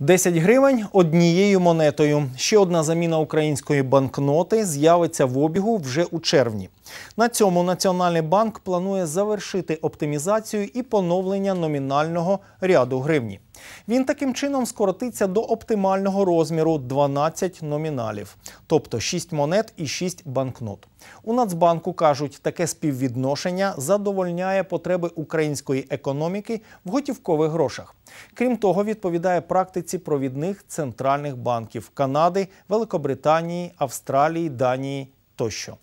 10 гривень однією монетою. Ще одна заміна української банкноти з'явиться в обігу вже у червні. На цьому Національний банк планує завершити оптимізацію і поновлення номінального ряду гривні. Він таким чином скоротиться до оптимального розміру 12 номіналів, тобто 6 монет і 6 банкнот. У Нацбанку кажуть, таке співвідношення задовольняє потреби української економіки в готівкових грошах. Крім того, відповідає практиці провідних центральних банків Канади, Великобританії, Австралії, Данії тощо.